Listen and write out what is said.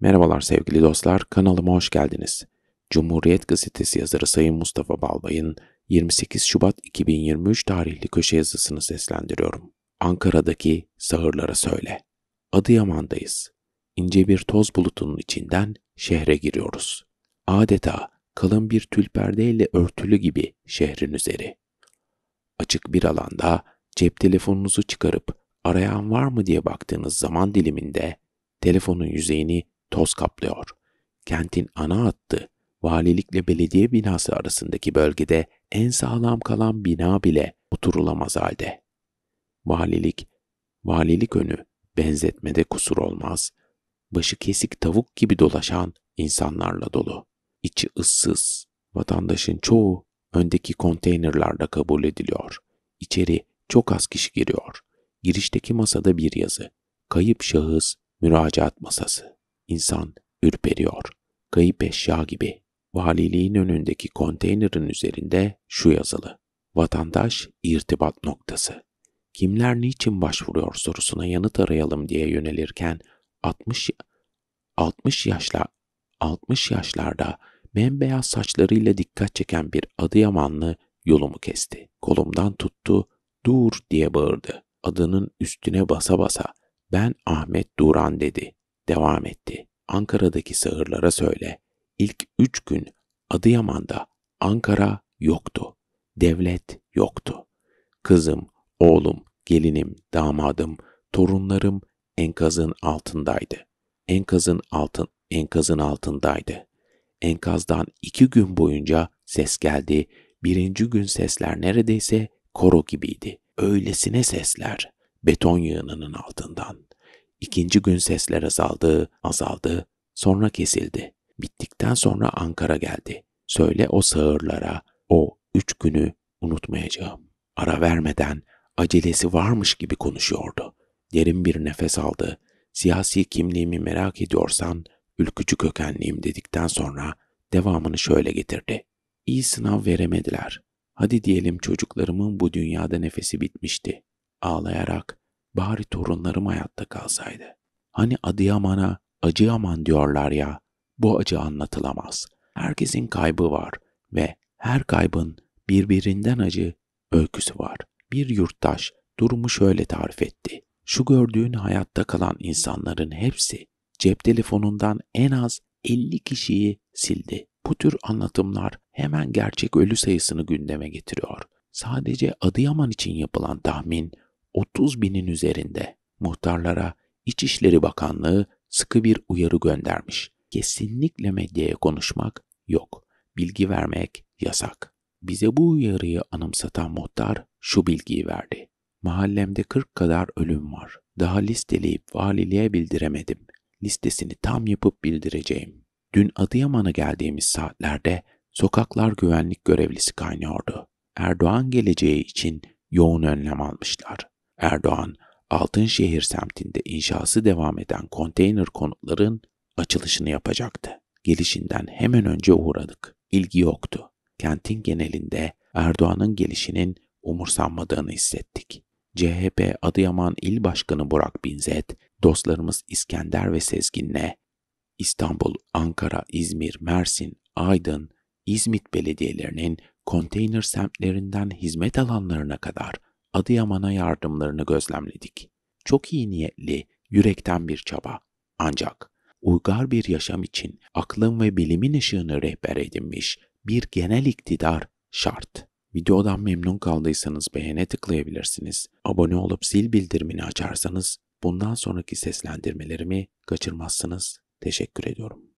Merhabalar sevgili dostlar, kanalıma hoş geldiniz. Cumhuriyet Gazetesi yazarı Sayın Mustafa Balbay'ın 28 Şubat 2023 tarihli köşe yazısını seslendiriyorum. Ankara'daki sahırlara söyle. Adıyaman'dayız. İnce bir toz bulutunun içinden şehre giriyoruz. Adeta kalın bir tül perdeyle örtülü gibi şehrin üzeri. Açık bir alanda cep telefonunuzu çıkarıp arayan var mı diye baktığınız zaman diliminde telefonun yüzeyini toz kaplıyor. Kentin ana hattı, valilikle belediye binası arasındaki bölgede en sağlam kalan bina bile oturulamaz halde. Valilik, valilik önü benzetmede kusur olmaz. Başı kesik tavuk gibi dolaşan insanlarla dolu. İçi ıssız. Vatandaşın çoğu öndeki konteynerlarda kabul ediliyor. İçeri çok az kişi giriyor. Girişteki masada bir yazı. Kayıp şahıs müracaat masası. İnsan ürperiyor. Kayıp eşya gibi. Valiliğin önündeki konteynerin üzerinde şu yazılı. Vatandaş irtibat noktası. Kimler niçin başvuruyor sorusuna yanıt arayalım diye yönelirken 60 60 yaşla 60 yaşlarda bembeyaz saçlarıyla dikkat çeken bir Adıyamanlı yolumu kesti. Kolumdan tuttu, dur diye bağırdı. Adının üstüne basa basa ben Ahmet Duran dedi. Devam etti. Ankara'daki sağırlara söyle. İlk üç gün Adıyaman'da Ankara yoktu. Devlet yoktu. Kızım, oğlum, gelinim, damadım, torunlarım enkazın altındaydı. Enkazın altın, enkazın altındaydı. Enkazdan iki gün boyunca ses geldi. Birinci gün sesler neredeyse koro gibiydi. Öylesine sesler beton yığınının altından. İkinci gün sesler azaldı, azaldı, sonra kesildi. Bittikten sonra Ankara geldi. Söyle o sağırlara, o üç günü unutmayacağım. Ara vermeden acelesi varmış gibi konuşuyordu. Derin bir nefes aldı. Siyasi kimliğimi merak ediyorsan ülkücü kökenliyim dedikten sonra devamını şöyle getirdi. İyi sınav veremediler. Hadi diyelim çocuklarımın bu dünyada nefesi bitmişti. Ağlayarak Bari torunlarım hayatta kalsaydı. Hani Adıyaman'a Acıyaman diyorlar ya, bu acı anlatılamaz. Herkesin kaybı var ve her kaybın birbirinden acı öyküsü var. Bir yurttaş durumu şöyle tarif etti. Şu gördüğün hayatta kalan insanların hepsi cep telefonundan en az 50 kişiyi sildi. Bu tür anlatımlar hemen gerçek ölü sayısını gündeme getiriyor. Sadece Adıyaman için yapılan tahmin 30 binin üzerinde muhtarlara İçişleri Bakanlığı sıkı bir uyarı göndermiş. Kesinlikle medyaya konuşmak yok, bilgi vermek yasak. Bize bu uyarıyı anımsatan muhtar şu bilgiyi verdi. Mahallemde 40 kadar ölüm var. Daha listeleyip valiliğe bildiremedim. Listesini tam yapıp bildireceğim. Dün Adıyaman'a geldiğimiz saatlerde sokaklar güvenlik görevlisi kaynıyordu. Erdoğan geleceği için yoğun önlem almışlar. Erdoğan, Altınşehir semtinde inşası devam eden konteyner konutların açılışını yapacaktı. Gelişinden hemen önce uğradık. İlgi yoktu. Kentin genelinde Erdoğan'ın gelişinin umursanmadığını hissettik. CHP Adıyaman İl Başkanı Burak Binzet, dostlarımız İskender ve Sezgin'le İstanbul, Ankara, İzmir, Mersin, Aydın, İzmit belediyelerinin konteyner semtlerinden hizmet alanlarına kadar Adıyaman'a yardımlarını gözlemledik. Çok iyi niyetli, yürekten bir çaba. Ancak uygar bir yaşam için aklın ve bilimin ışığını rehber edinmiş bir genel iktidar şart. Videodan memnun kaldıysanız beğene tıklayabilirsiniz. Abone olup zil bildirimini açarsanız bundan sonraki seslendirmelerimi kaçırmazsınız. Teşekkür ediyorum.